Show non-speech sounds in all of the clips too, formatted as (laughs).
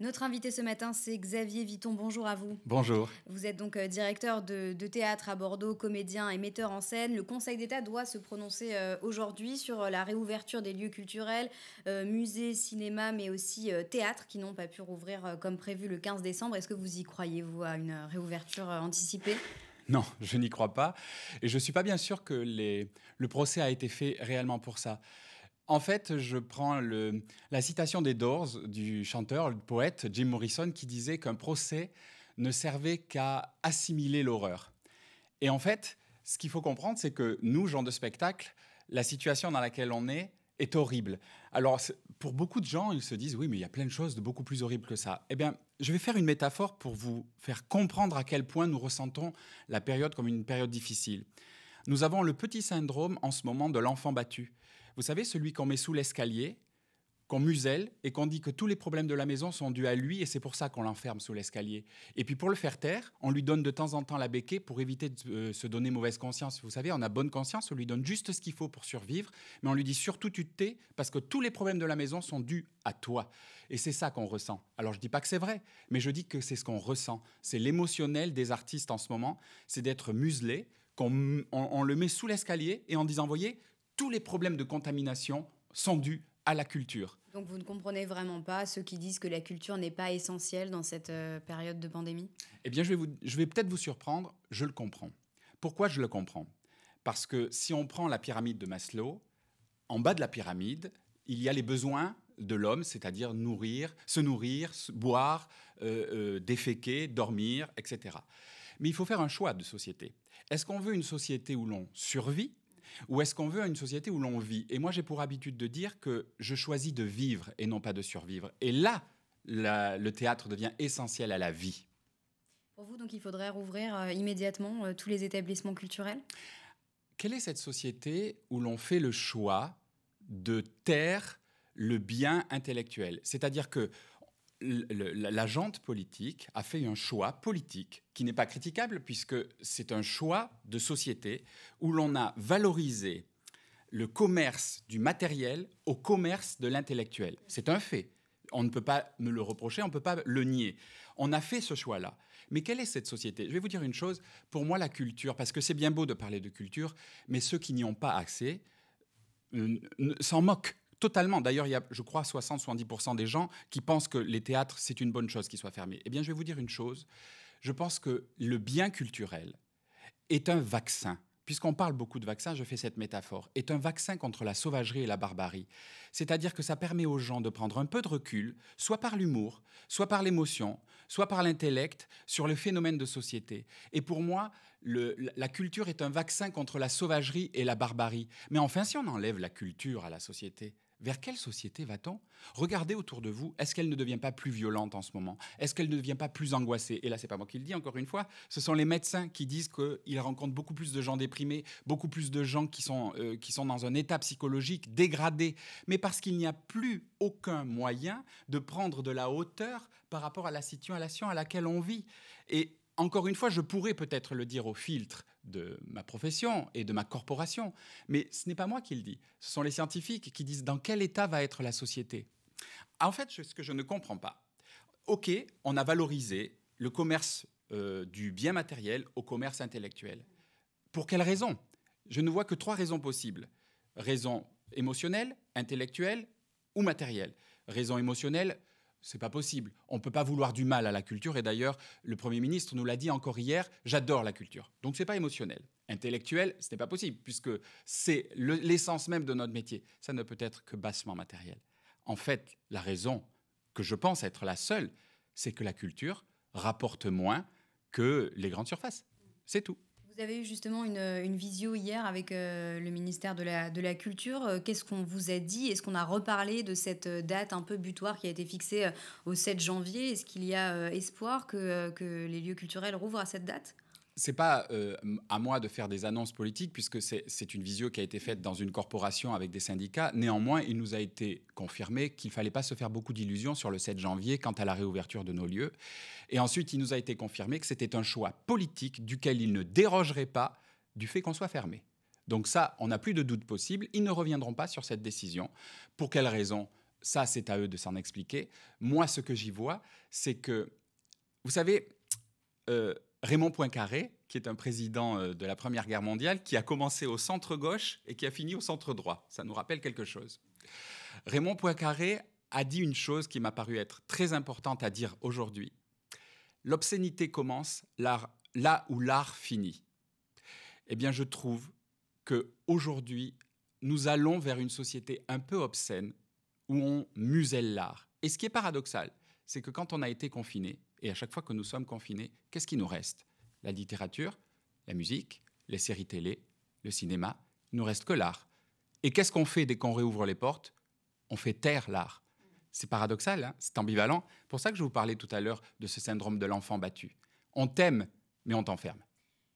Notre invité ce matin, c'est Xavier Viton. Bonjour à vous. Bonjour. Vous êtes donc euh, directeur de, théâtre à Bordeaux, comédien et metteur en scène. Le Conseil d'État doit se prononcer euh, aujourd'hui sur euh, la réouverture des lieux culturels, musées, cinéma, mais aussi théâtres qui n'ont pas pu rouvrir comme prévu le 15 décembre. Est-ce que vous y croyez, vous, à une réouverture anticipée non, je n'y crois pas. Et je ne suis pas bien sûr que le procès a été fait réellement pour ça. En fait, je prends la citation des Doors du chanteur, le poète Jim Morrison, qui disait qu'un procès ne servait qu'à assimiler l'horreur. Et en fait, ce qu'il faut comprendre, c'est que nous, gens de spectacle, la situation dans laquelle on est est horrible. Alors, pour beaucoup de gens, ils se disent, oui, mais il y a plein de choses de beaucoup plus horribles que ça. Eh bien, je vais faire une métaphore pour vous faire comprendre à quel point nous ressentons la période comme une période difficile. Nous avons le petit syndrome en ce moment de l'enfant battu. Vous savez, celui qu'on met sous l'escalier, qu'on muselle et qu'on dit que tous les problèmes de la maison sont dus à lui et c'est pour ça qu'on l'enferme sous l'escalier. Et puis pour le faire taire, on lui donne de temps en temps la béquée pour éviter de euh, se donner mauvaise conscience. Vous savez, on a bonne conscience, on lui donne juste ce qu'il faut pour survivre, mais on lui dit surtout tu te tais parce que tous les problèmes de la maison sont dus à toi. Et c'est ça qu'on ressent. Alors je dis pas que c'est vrai, mais je dis que c'est ce qu'on ressent. C'est l'émotionnel des artistes en ce moment, c'est d'être muselé, qu'on le met sous l'escalier et en disant, voyez, tous les problèmes de contamination sont dus à la culture. Donc vous ne comprenez vraiment pas ceux qui disent que la culture n'est pas essentielle dans cette euh, période de pandémie Eh bien, je vais, peut-être vous surprendre, je le comprends. Pourquoi je le comprends Parce que si on prend la pyramide de Maslow, en bas de la pyramide, il y a les besoins de l'homme, c'est-à-dire nourrir, se nourrir, boire, euh, euh, déféquer, dormir, etc. Mais il faut faire un choix de société. Est-ce qu'on veut une société où l'on survit ou est-ce qu'on veut une société où l'on vit Et moi, j'ai pour habitude de dire que je choisis de vivre et non pas de survivre. Et là, le théâtre devient essentiel à la vie. Pour vous, donc, il faudrait rouvrir euh, immédiatement euh, tous les établissements culturels Quelle est cette société où l'on fait le choix de taire le bien intellectuel C'est-à-dire que la politique a fait un choix politique qui n'est pas critiquable puisque c'est un choix de société où l'on a valorisé le commerce du matériel au commerce de l'intellectuel. C'est un fait. On ne peut pas me le reprocher, on ne peut pas le nier. On a fait ce choix-là. Mais quelle est cette société Je vais vous dire une chose. Pour moi, la culture, parce que c'est bien beau de parler de culture, mais ceux qui n'y ont pas accès euh, s'en moquent Totalement. D'ailleurs, il y a, je crois, 60-70% des gens qui pensent que les théâtres, c'est une bonne chose qu'ils soient fermés. Eh bien, je vais vous dire une chose. Je pense que le bien culturel est un vaccin. Puisqu'on parle beaucoup de vaccins, je fais cette métaphore, est un vaccin contre la sauvagerie et la barbarie. C'est-à-dire que ça permet aux gens de prendre un peu de recul, soit par l'humour, soit par l'émotion, soit par l'intellect, sur le phénomène de société. Et pour moi, le, la culture est un vaccin contre la sauvagerie et la barbarie. Mais enfin, si on enlève la culture à la société, vers quelle société va-t-on Regardez autour de vous, est-ce qu'elle ne devient pas plus violente en ce moment Est-ce qu'elle ne devient pas plus angoissée Et là, c'est pas moi qui le dis, encore une fois, ce sont les médecins qui disent qu'ils rencontrent beaucoup plus de gens déprimés, beaucoup plus de gens qui sont, euh, qui sont dans un état psychologique dégradé, mais parce qu'il n'y a plus aucun moyen de prendre de la hauteur par rapport à la situation à laquelle on vit. Et encore une fois, je pourrais peut-être le dire au filtre, de ma profession et de ma corporation. Mais ce n'est pas moi qui le dis, ce sont les scientifiques qui disent dans quel état va être la société. En fait, ce que je ne comprends pas, ok, on a valorisé le commerce euh, du bien matériel au commerce intellectuel. Pour quelle raison? Je ne vois que trois raisons possibles. Raison émotionnelle, intellectuelle ou matérielle. Raison émotionnelle, c'est pas possible. On ne peut pas vouloir du mal à la culture. Et d'ailleurs, le Premier ministre nous l'a dit encore hier j'adore la culture. Donc c'est pas émotionnel. Intellectuel, ce n'est pas possible, puisque c'est l'essence même de notre métier. Ça ne peut être que bassement matériel. En fait, la raison que je pense être la seule, c'est que la culture rapporte moins que les grandes surfaces. C'est tout. Vous avez eu justement une, visio hier avec euh, le ministère de la, de la Culture. Euh, qu'est-ce qu'on vous a dit Est-ce qu'on a reparlé de cette euh, date un peu butoir qui a été fixée au 7 janvier Est-ce qu'il y a espoir que les lieux culturels rouvrent à cette date c'est pas euh, à moi de faire des annonces politiques, puisque c'est une visio qui a été faite dans une corporation avec des syndicats. Néanmoins, il nous a été confirmé qu'il fallait pas se faire beaucoup d'illusions sur le 7 janvier quant à la réouverture de nos lieux. Et ensuite, il nous a été confirmé que c'était un choix politique duquel il ne dérogerait pas du fait qu'on soit fermé. Donc ça, on n'a plus de doute possible. Ils ne reviendront pas sur cette décision. Pour quelles raisons Ça, c'est à eux de s'en expliquer. Moi, ce que j'y vois, c'est que, vous savez, euh, Raymond Poincaré, qui est un président euh, de la Première Guerre mondiale, qui a commencé au centre-gauche et qui a fini au centre-droit. Ça nous rappelle quelque chose. Raymond Poincaré a dit une chose qui m'a paru être très importante à dire aujourd'hui. L'obscénité commence là où l'art finit. Eh bien, je trouve que aujourd'hui, nous allons vers une société un peu obscène où on muselle l'art. Et ce qui est paradoxal, c'est que quand on a été confiné, et à chaque fois que nous sommes confinés, qu'est-ce qui nous reste La littérature, la musique, les séries télé, le cinéma, il nous reste que l'art. Et qu'est-ce qu'on fait dès qu'on réouvre les portes On fait taire l'art. C'est paradoxal, hein, c'est ambivalent. Pour ça que je vous parlais tout à l'heure de ce syndrome de l'enfant battu. On t'aime, mais on t'enferme.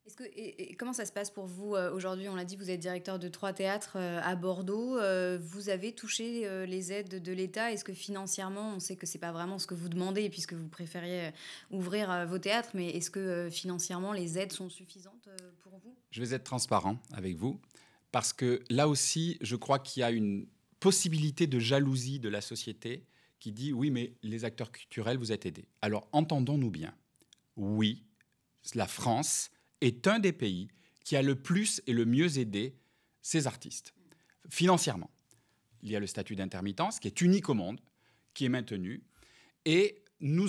Est-ce que, et, comment ça se passe pour vous euh, aujourd'hui On l'a dit, vous êtes directeur de trois théâtres euh, à Bordeaux. Euh, vous avez touché les aides de l'État. Est-ce que financièrement, on sait que c'est pas vraiment ce que vous demandez puisque vous préfériez ouvrir vos théâtres, mais est-ce que financièrement les aides sont suffisantes pour vous Je vais être transparent avec vous parce que là aussi, je crois qu'il y a une possibilité de jalousie de la société qui dit oui, mais les acteurs culturels, vous êtes aidés. Alors entendons-nous bien. Oui, la France est un des pays qui a le plus et le mieux aidé ses artistes financièrement. Il y a le statut d'intermittence qui est unique au monde, qui est maintenu, et nous,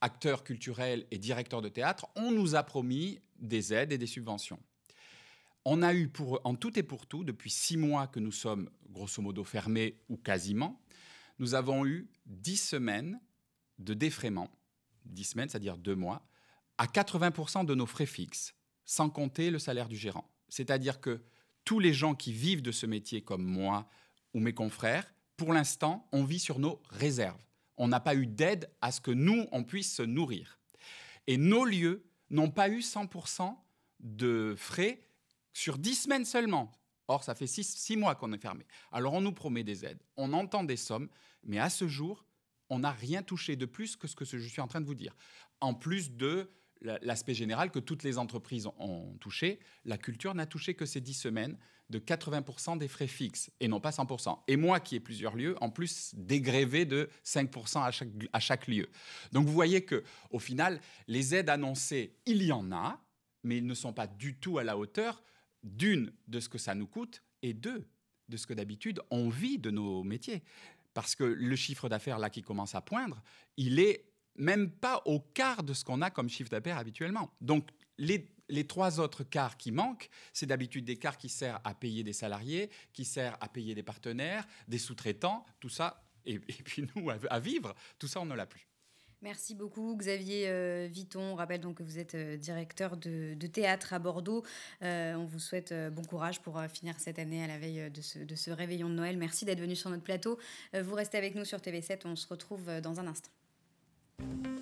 acteurs culturels et directeurs de théâtre, on nous a promis des aides et des subventions. On a eu pour, en tout et pour tout, depuis six mois que nous sommes grosso modo fermés ou quasiment, nous avons eu dix semaines de défraiement, dix semaines, c'est-à-dire deux mois, à 80% de nos frais fixes, sans compter le salaire du gérant. C'est-à-dire que tous les gens qui vivent de ce métier comme moi ou mes confrères, pour l'instant, on vit sur nos réserves. On n'a pas eu d'aide à ce que nous, on puisse se nourrir. Et nos lieux n'ont pas eu 100% de frais sur 10 semaines seulement. Or, ça fait 6 mois qu'on est fermé. Alors, on nous promet des aides, on entend des sommes, mais à ce jour, on n'a rien touché de plus que ce que je suis en train de vous dire. En plus de l'aspect général que toutes les entreprises ont touché. La culture n'a touché que ces 10 semaines de 80% des frais fixes et non pas 100%. Et moi qui ai plusieurs lieux, en plus dégrévé de 5% à chaque, à chaque lieu. Donc vous voyez que au final, les aides annoncées, il y en a, mais ils ne sont pas du tout à la hauteur d'une de ce que ça nous coûte et deux de ce que d'habitude on vit de nos métiers. Parce que le chiffre d'affaires là qui commence à poindre, il est même pas au quart de ce qu'on a comme chiffre d'affaires habituellement. Donc, les trois autres quarts qui manquent, c'est d'habitude des quarts qui servent à payer des salariés, qui servent à payer des partenaires, des sous-traitants, tout ça, (laughs) et, puis nous, à, vivre, tout ça, on ne l'a plus. Merci beaucoup Xavier euh, Viton. On rappelle donc que vous êtes euh, directeur de, théâtre à Bordeaux. Euh, on vous souhaite bon courage pour finir cette année à la veille de ce réveillon de Noël. Merci d'être venu sur notre plateau. vous restez avec nous sur TV7. On se retrouve dans un instant. Thank you